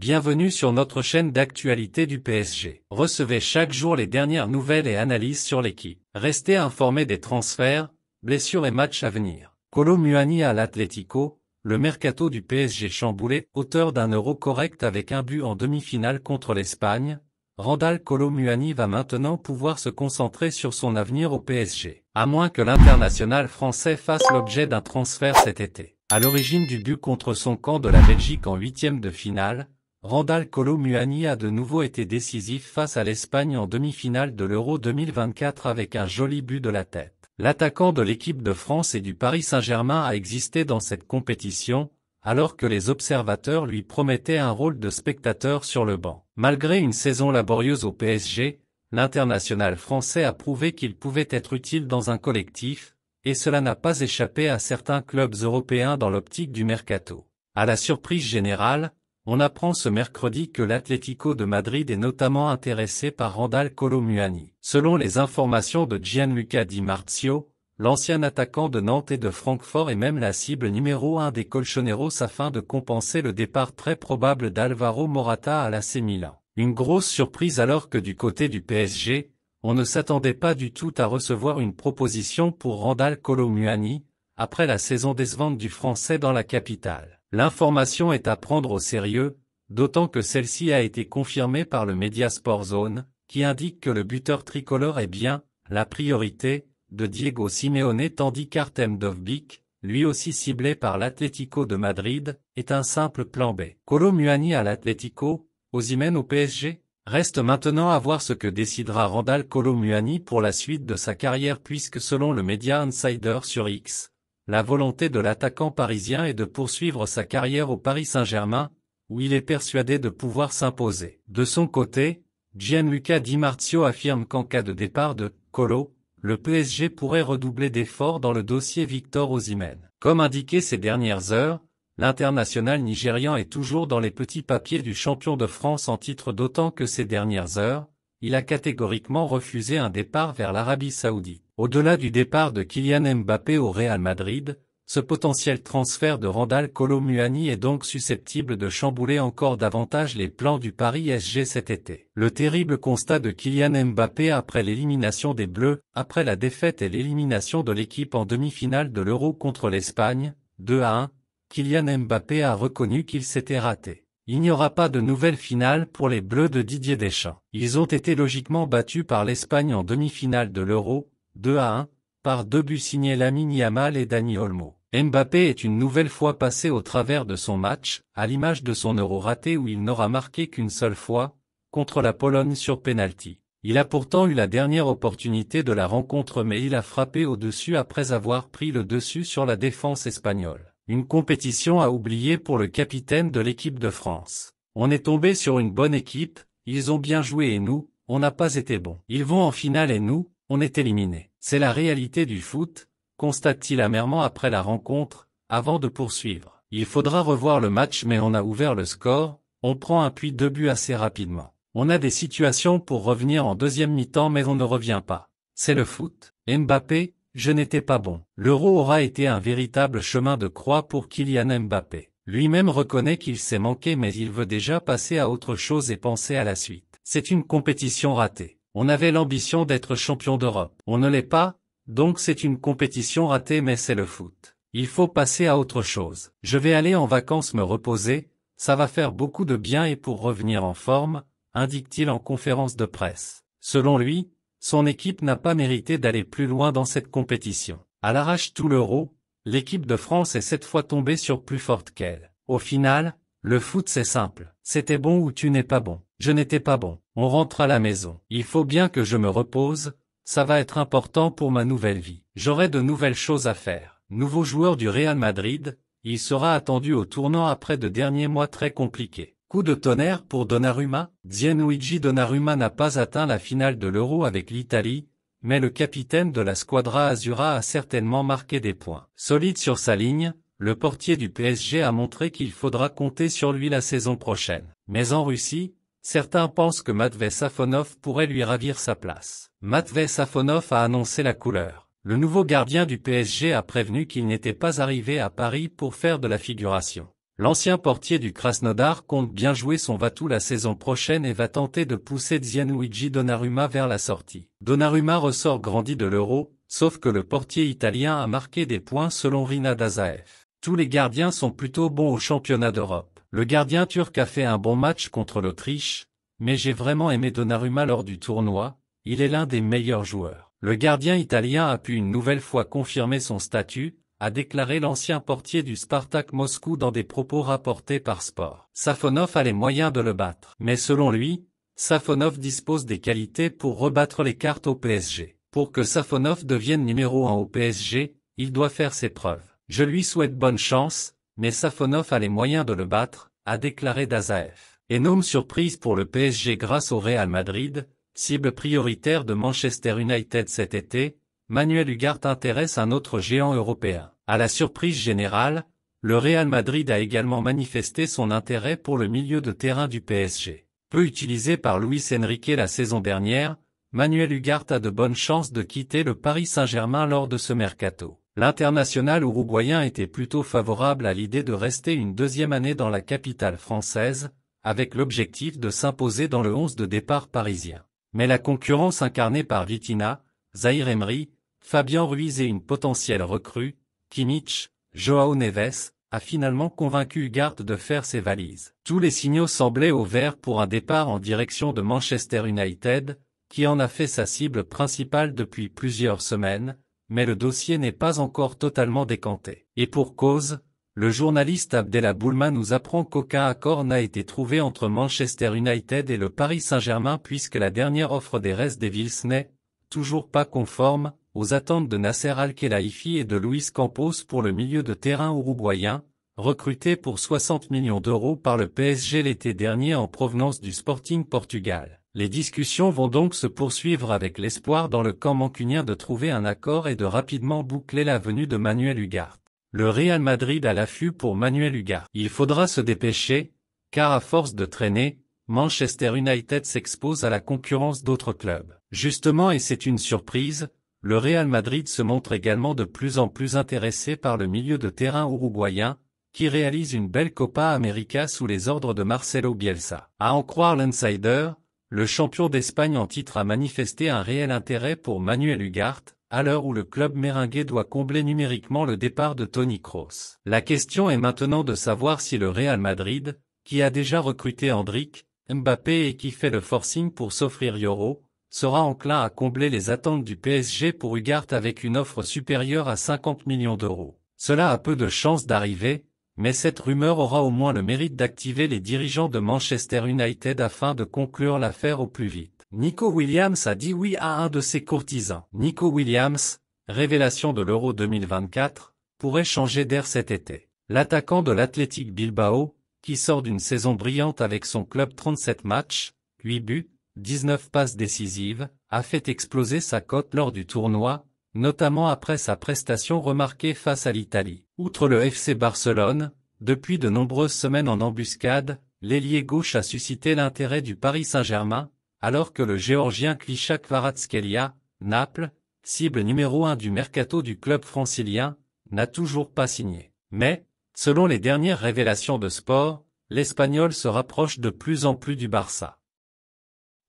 Bienvenue sur notre chaîne d'actualité du PSG. Recevez chaque jour les dernières nouvelles et analyses sur l'équipe. Restez informés des transferts, blessures et matchs à venir. Colo Muani à l'Atlético, le mercato du PSG chamboulé, auteur d'un euro correct avec un but en demi-finale contre l'Espagne, Randall Colo Muani va maintenant pouvoir se concentrer sur son avenir au PSG. À moins que l'international français fasse l'objet d'un transfert cet été. À l'origine du but contre son camp de la Belgique en huitième de finale, Randall Muani a de nouveau été décisif face à l'Espagne en demi-finale de l'Euro 2024 avec un joli but de la tête. L'attaquant de l'équipe de France et du Paris Saint-Germain a existé dans cette compétition, alors que les observateurs lui promettaient un rôle de spectateur sur le banc. Malgré une saison laborieuse au PSG, l'international français a prouvé qu'il pouvait être utile dans un collectif, et cela n'a pas échappé à certains clubs européens dans l'optique du mercato. À la surprise générale, on apprend ce mercredi que l'Atlético de Madrid est notamment intéressé par Randall Colomuani. Selon les informations de Gianluca Di Marzio, l'ancien attaquant de Nantes et de Francfort est même la cible numéro 1 des Colchoneros afin de compenser le départ très probable d'Alvaro Morata à la Milan. Une grosse surprise alors que du côté du PSG, on ne s'attendait pas du tout à recevoir une proposition pour Randall Colomuani, après la saison ventes du Français dans la capitale. L'information est à prendre au sérieux, d'autant que celle-ci a été confirmée par le média Zone, qui indique que le buteur tricolore est bien, la priorité, de Diego Simeone tandis qu'Artem Dovbik, lui aussi ciblé par l'Atlético de Madrid, est un simple plan B. Colo Muani à l'Atlético, Ozimène au PSG Reste maintenant à voir ce que décidera Randall Muani pour la suite de sa carrière puisque selon le média Insider sur X, la volonté de l'attaquant parisien est de poursuivre sa carrière au Paris Saint-Germain, où il est persuadé de pouvoir s'imposer. De son côté, Gianluca Di Marzio affirme qu'en cas de départ de Colo, le PSG pourrait redoubler d'efforts dans le dossier Victor Osimhen. Comme indiqué ces dernières heures, l'international nigérian est toujours dans les petits papiers du champion de France en titre d'autant que ces dernières heures, il a catégoriquement refusé un départ vers l'Arabie saoudite. Au-delà du départ de Kylian Mbappé au Real Madrid, ce potentiel transfert de Randall Colomuani est donc susceptible de chambouler encore davantage les plans du Paris SG cet été. Le terrible constat de Kylian Mbappé après l'élimination des Bleus, après la défaite et l'élimination de l'équipe en demi-finale de l'Euro contre l'Espagne, 2 à 1, Kylian Mbappé a reconnu qu'il s'était raté. Il n'y aura pas de nouvelle finale pour les Bleus de Didier Deschamps. Ils ont été logiquement battus par l'Espagne en demi-finale de l'Euro, 2 à 1, par deux buts signés Lamini Yamal et Dani Olmo. Mbappé est une nouvelle fois passé au travers de son match, à l'image de son euro raté où il n'aura marqué qu'une seule fois, contre la Pologne sur penalty. Il a pourtant eu la dernière opportunité de la rencontre mais il a frappé au-dessus après avoir pris le dessus sur la défense espagnole. Une compétition à oublier pour le capitaine de l'équipe de France. On est tombé sur une bonne équipe, ils ont bien joué et nous, on n'a pas été bons. Ils vont en finale et nous, on est éliminés. C'est la réalité du foot, constate-t-il amèrement après la rencontre, avant de poursuivre. Il faudra revoir le match mais on a ouvert le score, on prend un puits de but assez rapidement. On a des situations pour revenir en deuxième mi-temps mais on ne revient pas. C'est le foot. Mbappé, je n'étais pas bon. L'euro aura été un véritable chemin de croix pour Kylian Mbappé. Lui-même reconnaît qu'il s'est manqué mais il veut déjà passer à autre chose et penser à la suite. C'est une compétition ratée. On avait l'ambition d'être champion d'Europe. On ne l'est pas, donc c'est une compétition ratée mais c'est le foot. Il faut passer à autre chose. Je vais aller en vacances me reposer, ça va faire beaucoup de bien et pour revenir en forme, indique-t-il en conférence de presse. Selon lui, son équipe n'a pas mérité d'aller plus loin dans cette compétition. À l'arrache tout l'euro, l'équipe de France est cette fois tombée sur plus forte qu'elle. Au final, le foot c'est simple, c'était bon ou tu n'es pas bon. Je n'étais pas bon. On rentre à la maison. Il faut bien que je me repose, ça va être important pour ma nouvelle vie. J'aurai de nouvelles choses à faire. Nouveau joueur du Real Madrid, il sera attendu au tournant après de derniers mois très compliqués. Coup de tonnerre pour Donnarumma, Gianluigi Donnarumma n'a pas atteint la finale de l'Euro avec l'Italie, mais le capitaine de la Squadra Azura a certainement marqué des points. Solide sur sa ligne, le portier du PSG a montré qu'il faudra compter sur lui la saison prochaine. Mais en Russie, certains pensent que Matvei Safonov pourrait lui ravir sa place. Matvei Safonov a annoncé la couleur. Le nouveau gardien du PSG a prévenu qu'il n'était pas arrivé à Paris pour faire de la figuration. L'ancien portier du Krasnodar compte bien jouer son Vatou la saison prochaine et va tenter de pousser Gianluigi Donnarumma vers la sortie. Donaruma ressort grandi de l'Euro, sauf que le portier italien a marqué des points selon Rina Dazaev. Tous les gardiens sont plutôt bons au championnat d'Europe. Le gardien turc a fait un bon match contre l'Autriche, mais j'ai vraiment aimé Donnarumma lors du tournoi, il est l'un des meilleurs joueurs. Le gardien italien a pu une nouvelle fois confirmer son statut, a déclaré l'ancien portier du Spartak Moscou dans des propos rapportés par Sport. Safonov a les moyens de le battre. Mais selon lui, Safonov dispose des qualités pour rebattre les cartes au PSG. Pour que Safonov devienne numéro 1 au PSG, il doit faire ses preuves. Je lui souhaite bonne chance, mais Safonov a les moyens de le battre, a déclaré Dazaev. Énorme surprise pour le PSG grâce au Real Madrid, cible prioritaire de Manchester United cet été, Manuel Ugarte intéresse un autre géant européen. À la surprise générale, le Real Madrid a également manifesté son intérêt pour le milieu de terrain du PSG. Peu utilisé par Luis Enrique la saison dernière, Manuel Ugarte a de bonnes chances de quitter le Paris Saint-Germain lors de ce mercato. L'international uruguayen était plutôt favorable à l'idée de rester une deuxième année dans la capitale française, avec l'objectif de s'imposer dans le 11 de départ parisien. Mais la concurrence incarnée par Vitina, Zahir Emery, Fabian Ruiz et une potentielle recrue, Kimmich, Joao Neves, a finalement convaincu Ugarte de faire ses valises. Tous les signaux semblaient au vert pour un départ en direction de Manchester United, qui en a fait sa cible principale depuis plusieurs semaines, mais le dossier n'est pas encore totalement décanté. Et pour cause, le journaliste Abdella Boulma nous apprend qu'aucun accord n'a été trouvé entre Manchester United et le Paris Saint-Germain puisque la dernière offre des restes des villes n'est toujours pas conforme aux attentes de Nasser Al-Khelaifi et de Luis Campos pour le milieu de terrain uruguayen, recruté pour 60 millions d'euros par le PSG l'été dernier en provenance du Sporting Portugal. Les discussions vont donc se poursuivre avec l'espoir dans le camp mancunien de trouver un accord et de rapidement boucler la venue de Manuel Ugarte. Le Real Madrid à l'affût pour Manuel Ugarte. Il faudra se dépêcher, car à force de traîner, Manchester United s'expose à la concurrence d'autres clubs. Justement et c'est une surprise, le Real Madrid se montre également de plus en plus intéressé par le milieu de terrain uruguayen, qui réalise une belle Copa América sous les ordres de Marcelo Bielsa. À en croire l'insider, le champion d'Espagne en titre a manifesté un réel intérêt pour Manuel Ugarte, à l'heure où le club méringué doit combler numériquement le départ de Tony Kroos. La question est maintenant de savoir si le Real Madrid, qui a déjà recruté Hendrik, Mbappé et qui fait le forcing pour s'offrir Euro, sera enclin à combler les attentes du PSG pour Ugarte avec une offre supérieure à 50 millions d'euros. Cela a peu de chances d'arriver, mais cette rumeur aura au moins le mérite d'activer les dirigeants de Manchester United afin de conclure l'affaire au plus vite. Nico Williams a dit oui à un de ses courtisans. Nico Williams, révélation de l'Euro 2024, pourrait changer d'air cet été. L'attaquant de l'Athletic Bilbao, qui sort d'une saison brillante avec son club 37 matchs, 8 buts, 19 passes décisives, a fait exploser sa cote lors du tournoi, notamment après sa prestation remarquée face à l'Italie. Outre le FC Barcelone, depuis de nombreuses semaines en embuscade, l'ailier gauche a suscité l'intérêt du Paris Saint-Germain, alors que le géorgien Klichak Kvaratskhelia, Naples, cible numéro 1 du mercato du club francilien, n'a toujours pas signé. Mais, selon les dernières révélations de sport, l'Espagnol se rapproche de plus en plus du Barça.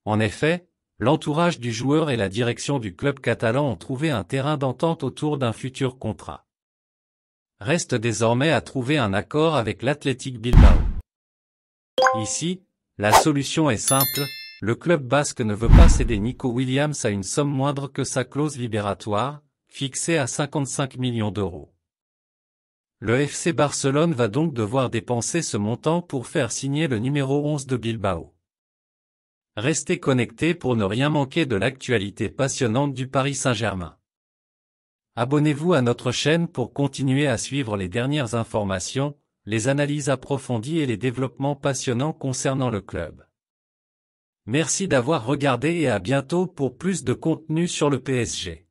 En effet, l'entourage du joueur et la direction du club catalan ont trouvé un terrain d'entente autour d'un futur contrat reste désormais à trouver un accord avec l'Athletic Bilbao. Ici, la solution est simple, le club basque ne veut pas céder Nico Williams à une somme moindre que sa clause libératoire, fixée à 55 millions d'euros. Le FC Barcelone va donc devoir dépenser ce montant pour faire signer le numéro 11 de Bilbao. Restez connectés pour ne rien manquer de l'actualité passionnante du Paris Saint-Germain. Abonnez-vous à notre chaîne pour continuer à suivre les dernières informations, les analyses approfondies et les développements passionnants concernant le club. Merci d'avoir regardé et à bientôt pour plus de contenu sur le PSG.